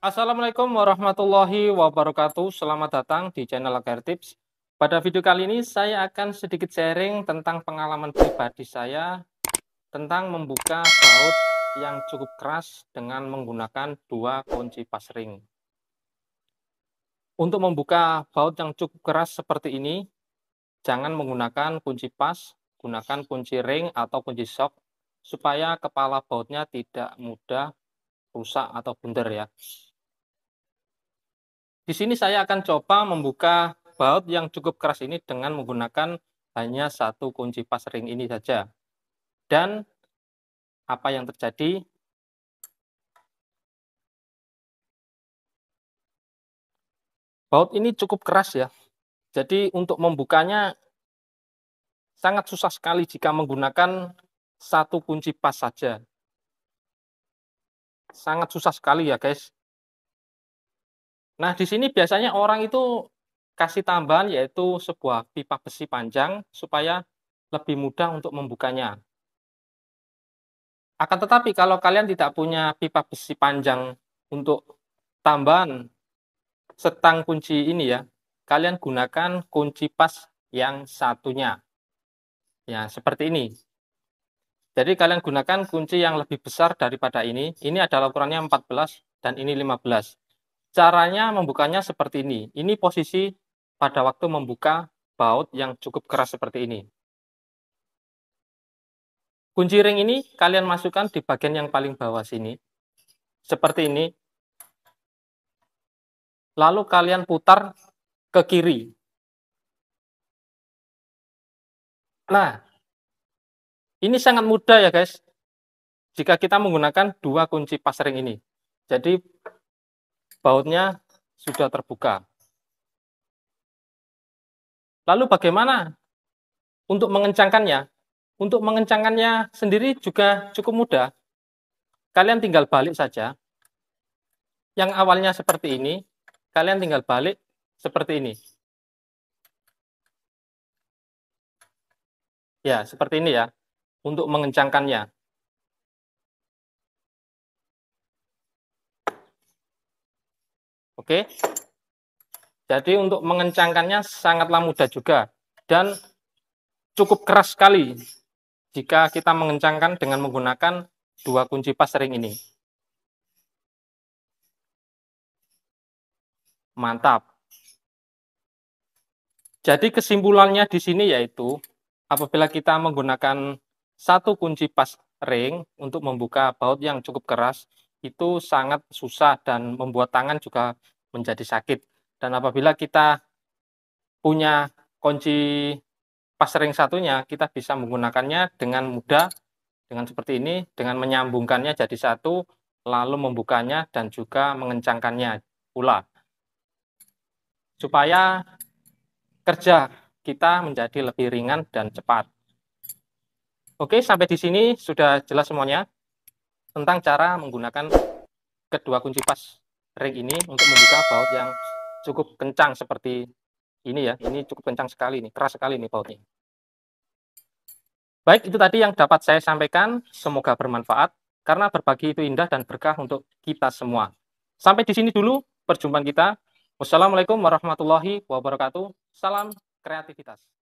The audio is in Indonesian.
Assalamualaikum warahmatullahi wabarakatuh. Selamat datang di channel Agar Tips. Pada video kali ini saya akan sedikit sharing tentang pengalaman pribadi saya tentang membuka baut yang cukup keras dengan menggunakan dua kunci pas ring. Untuk membuka baut yang cukup keras seperti ini, jangan menggunakan kunci pas, gunakan kunci ring atau kunci shock supaya kepala bautnya tidak mudah rusak atau bundar ya. Di sini saya akan coba membuka baut yang cukup keras ini dengan menggunakan hanya satu kunci pas ring ini saja. Dan apa yang terjadi? Baut ini cukup keras ya. Jadi untuk membukanya sangat susah sekali jika menggunakan satu kunci pas saja. Sangat susah sekali ya guys. Nah, di sini biasanya orang itu kasih tambahan yaitu sebuah pipa besi panjang supaya lebih mudah untuk membukanya. Akan tetapi kalau kalian tidak punya pipa besi panjang untuk tambahan setang kunci ini ya, kalian gunakan kunci pas yang satunya. Ya, seperti ini. Jadi kalian gunakan kunci yang lebih besar daripada ini. Ini adalah ukurannya 14 dan ini 15 Caranya membukanya seperti ini. Ini posisi pada waktu membuka baut yang cukup keras seperti ini. Kunci ring ini kalian masukkan di bagian yang paling bawah sini. Seperti ini. Lalu kalian putar ke kiri. Nah, ini sangat mudah ya guys. Jika kita menggunakan dua kunci pas ring ini. Jadi bautnya sudah terbuka. Lalu bagaimana untuk mengencangkannya? Untuk mengencangkannya sendiri juga cukup mudah. Kalian tinggal balik saja. Yang awalnya seperti ini, kalian tinggal balik seperti ini. Ya, seperti ini ya, untuk mengencangkannya. Oke. Jadi untuk mengencangkannya sangatlah mudah juga dan cukup keras sekali jika kita mengencangkan dengan menggunakan dua kunci pas ring ini. Mantap. Jadi kesimpulannya di sini yaitu apabila kita menggunakan satu kunci pas ring untuk membuka baut yang cukup keras, itu sangat susah dan membuat tangan juga menjadi sakit. Dan apabila kita punya kunci pas ring satunya, kita bisa menggunakannya dengan mudah, dengan seperti ini, dengan menyambungkannya jadi satu, lalu membukanya dan juga mengencangkannya pula. Supaya kerja kita menjadi lebih ringan dan cepat. Oke, sampai di sini sudah jelas semuanya tentang cara menggunakan kedua kunci pas ring ini untuk membuka baut yang cukup kencang seperti ini ya. Ini cukup kencang sekali nih, keras sekali nih bautnya. Baik, itu tadi yang dapat saya sampaikan. Semoga bermanfaat karena berbagi itu indah dan berkah untuk kita semua. Sampai di sini dulu perjumpaan kita. Wassalamualaikum warahmatullahi wabarakatuh. Salam kreativitas.